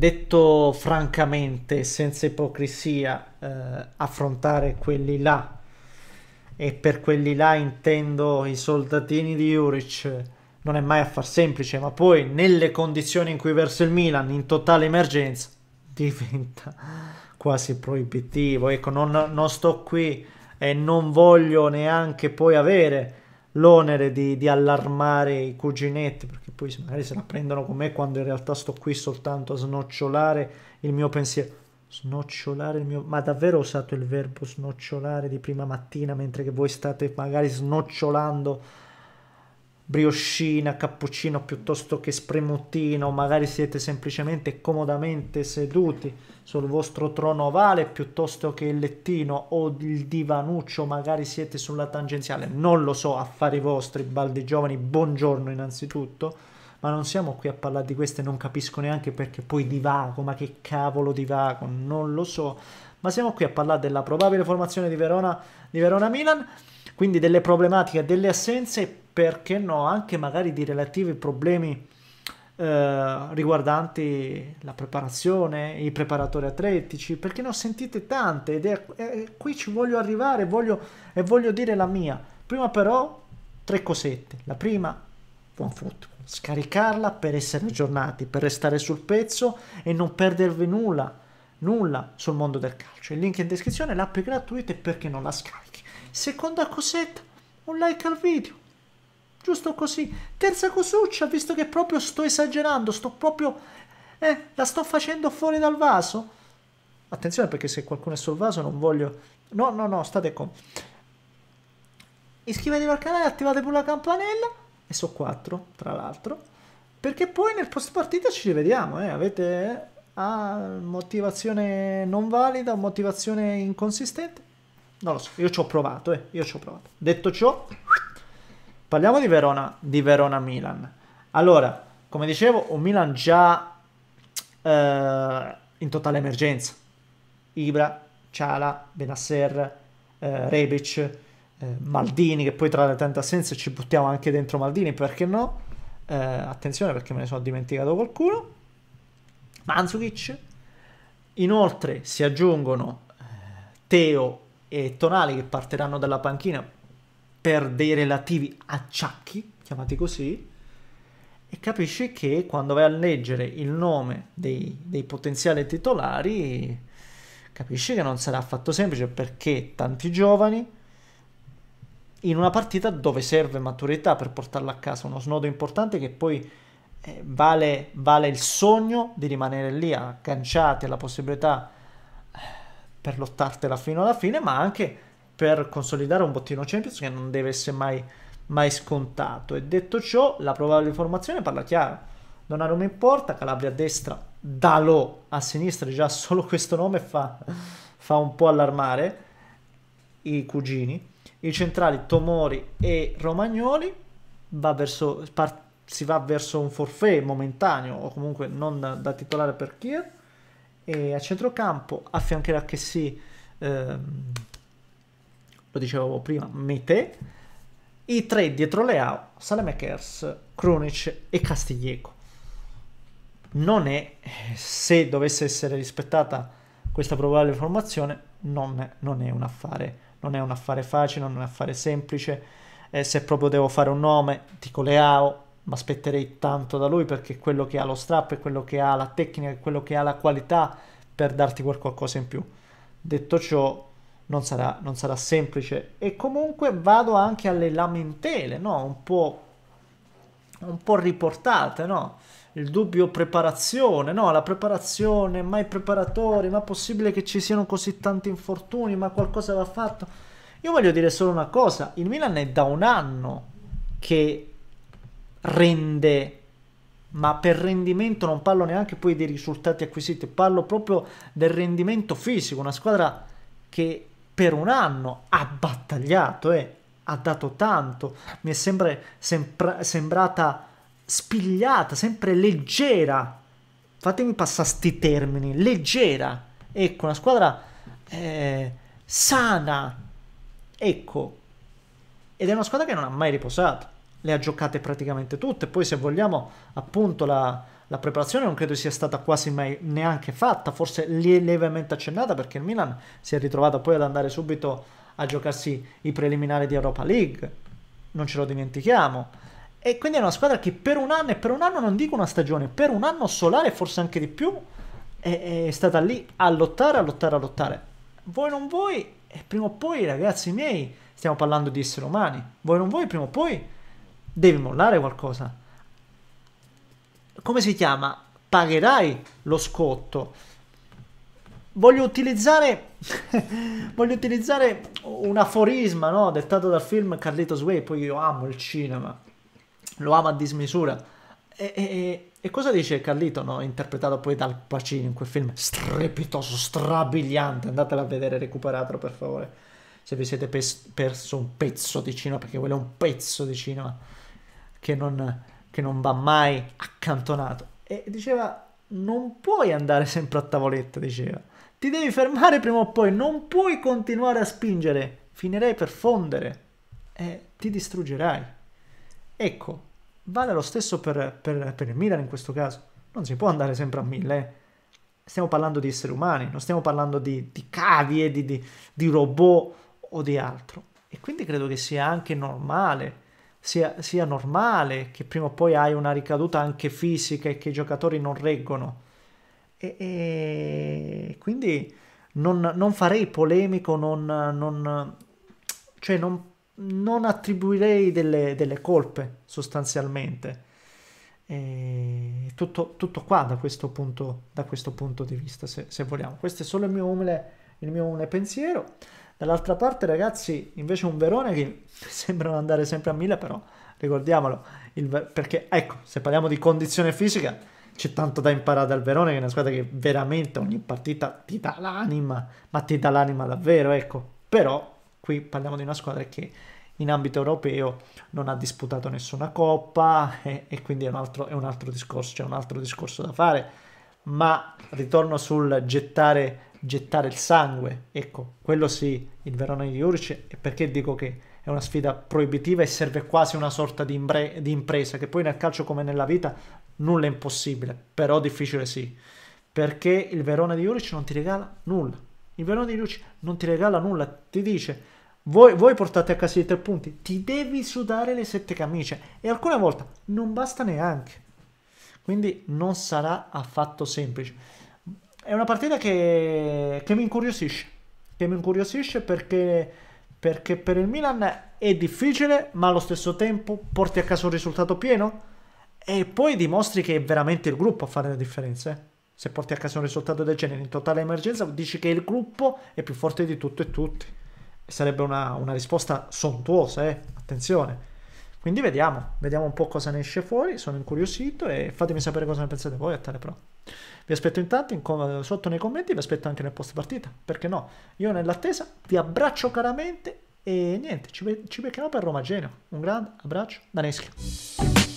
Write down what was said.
detto francamente, senza ipocrisia, eh, affrontare quelli là, e per quelli là intendo i soldatini di Juric, non è mai affar semplice, ma poi nelle condizioni in cui versa il Milan, in totale emergenza, diventa quasi proibitivo. Ecco, non, non sto qui e non voglio neanche poi avere l'onere di, di, allarmare i cuginetti, perché poi magari se la prendono con me quando in realtà sto qui soltanto a snocciolare il mio pensiero. Snocciolare il mio... Ma davvero ho usato il verbo snocciolare di prima mattina mentre che voi state magari snocciolando brioscina, cappuccino piuttosto che spremutino, magari siete semplicemente comodamente seduti sul vostro trono ovale piuttosto che il lettino o il divanuccio, magari siete sulla tangenziale, non lo so, affari vostri, baldi giovani, buongiorno innanzitutto, ma non siamo qui a parlare di queste, non capisco neanche perché poi divago, ma che cavolo divago, non lo so, ma siamo qui a parlare della probabile formazione di Verona, di Verona Milan, quindi delle problematiche, delle assenze perché no, anche magari di relativi problemi eh, riguardanti la preparazione, i preparatori atletici, perché ne ho sentite tante ed è, è qui ci voglio arrivare voglio, e voglio dire la mia. Prima però tre cosette. La prima, buon football, scaricarla per essere aggiornati, per restare sul pezzo e non perdervi nulla, nulla sul mondo del calcio. Il link in descrizione, l'app è gratuita e perché non la scarichi. Seconda cosetta, un like al video Giusto così. Terza cosuccia, visto che proprio sto esagerando, sto proprio... Eh, la sto facendo fuori dal vaso. Attenzione perché se qualcuno è sul vaso non voglio... No, no, no, state con... Iscrivetevi al canale, attivate pure la campanella. E so 4, tra l'altro. Perché poi nel post partita ci rivediamo, eh. Avete... Ah, motivazione non valida, motivazione inconsistente? Non lo so, io ci ho provato, eh. Io ci ho provato. Detto ciò... Parliamo di Verona, di Verona-Milan. Allora, come dicevo, un Milan già eh, in totale emergenza. Ibra, Ciala, Benasser, eh, Rebic, eh, Maldini, che poi tra le tante assenze ci buttiamo anche dentro Maldini, perché no? Eh, attenzione perché me ne sono dimenticato qualcuno. Manzukic. Inoltre si aggiungono eh, Teo e Tonali che partiranno dalla panchina per dei relativi acciacchi, chiamati così, e capisci che quando vai a leggere il nome dei, dei potenziali titolari, capisci che non sarà affatto semplice perché tanti giovani in una partita dove serve maturità per portarla a casa, uno snodo importante che poi eh, vale, vale il sogno di rimanere lì agganciati alla possibilità eh, per lottartela fino alla fine, ma anche per consolidare un bottino Champions che non deve essere mai, mai scontato. E detto ciò, la probabile formazione parla chiaro. Non ha Donnarumma in porta, Calabria a destra, Dalò a sinistra, già solo questo nome fa, fa un po' allarmare i cugini. I centrali Tomori e Romagnoli va verso, part- si va verso un forfè momentaneo o comunque non da, da titolare per Kier e a centrocampo affiancherà che si... eh, lo dicevo prima, Mete, i tre dietro Leao, Salemekers, Kronic e Castiglieco. Non è, se dovesse essere rispettata questa probabile formazione, non è, non è un affare, non è un affare facile, non è un affare semplice. Eh, se proprio devo fare un nome, dico Leao, ma aspetterei tanto da lui perché è quello che ha lo strappo, è quello che ha la tecnica, è quello che ha la qualità per darti qualcosa in più. Detto ciò, non sarà, non sarà semplice. E comunque vado anche alle lamentele, no? un, po', un po', riportate, no? il dubbio preparazione, no? la preparazione, ma i preparatori, ma è possibile che ci siano così tanti infortuni, ma qualcosa va fatto. Io voglio dire solo una cosa, il Milan è da un anno che rende ma per rendimento non parlo neanche poi dei risultati acquisiti, parlo proprio del rendimento fisico, una squadra che per un anno ha battagliato e eh, ha dato tanto, mi è sempre sembra, sembrata spigliata, sempre leggera, fatemi passare sti termini, leggera, ecco, una squadra eh, sana, ecco, ed è una squadra che non ha mai riposato, le ha giocate praticamente tutte, poi se vogliamo appunto la, la preparazione non credo sia stata quasi mai neanche fatta, forse lievemente accennata perché il Milan si è ritrovato poi ad andare subito a giocarsi i preliminari di Europa League, non ce lo dimentichiamo. E quindi è una squadra che per un anno, e per un anno non dico una stagione, per un anno solare, forse anche di più, è, è stata lì a lottare, a lottare, a lottare. Voi non voi, e prima o poi, ragazzi miei, stiamo parlando di esseri umani, voi non voi, prima o poi devi mollare qualcosa come si chiama? Pagherai lo scotto. Voglio utilizzare, voglio utilizzare un aforisma no? dettato dal film Carlitos Way, poi io amo il cinema, lo amo a dismisura. E, e, e cosa dice Carlito, no? interpretato poi dal Pacino in quel film strepitoso, strabiliante, Andatelo a vedere, recuperatelo per favore, se vi siete perso un pezzo di cinema, perché quello è un pezzo di cinema che non che non va mai accantonato. E diceva, non puoi andare sempre a tavoletta, diceva. Ti devi fermare prima o poi, non puoi continuare a spingere, finirei per fondere e ti distruggerai. Ecco, vale lo stesso per, per, per il Milan in questo caso. Non si può andare sempre a mille, eh stiamo parlando di esseri umani, non stiamo parlando di, di cavie, di, di, di, robot o di altro. E quindi credo che sia anche normale sia, sia normale, che prima o poi hai una ricaduta anche fisica e che i giocatori non reggono. E, e quindi non, non, farei polemico, non, non, cioè non attribuirei delle, delle, colpe sostanzialmente. tutto, tutto qua da questo punto, da questo punto di vista, se, se vogliamo. Questo è solo il mio umile, il mio umile pensiero. Dall'altra parte, ragazzi, invece un Verone che sembrano andare sempre a mille, però ricordiamolo, il, perché ecco, se parliamo di condizione fisica, c'è tanto da imparare dal Verone, che è una squadra che veramente ogni partita ti dà l'anima, ma ti dà l'anima davvero, ecco. Però qui parliamo di una squadra che in ambito europeo non ha disputato nessuna coppa e, e quindi è un, altro, è un altro discorso, c'è un altro discorso da fare. Ma ritorno sul gettare gettare il sangue. Ecco, quello sì, il Verona di Juric, perché dico che è una sfida proibitiva e serve quasi una sorta di, di, impresa, che poi nel calcio come nella vita nulla è impossibile, però difficile sì, perché il Verona di Juric non ti regala nulla. Il Verona di Juric non ti regala nulla, ti dice... Voi, voi portate a casa i tre punti, ti devi sudare le sette camicie e alcune volte non basta neanche. Quindi non sarà affatto semplice è una partita che, che mi incuriosisce, che mi incuriosisce perché, perché per il Milan è difficile, ma allo stesso tempo porti a casa un risultato pieno e poi dimostri che è veramente il gruppo a fare la differenza. Eh? Se porti a casa un risultato del genere in totale emergenza, dici che il gruppo è più forte di tutto e tutti. sarebbe una, una risposta sontuosa, eh? attenzione. Quindi vediamo, vediamo un po' cosa ne esce fuori, sono incuriosito e fatemi sapere cosa ne pensate voi a tale Vi aspetto intanto in, sotto nei commenti, vi aspetto anche nel post partita, perché no? Io nell'attesa vi abbraccio caramente e niente, ci, ci becchiamo per Roma Genio. Un grande abbraccio da Neschio.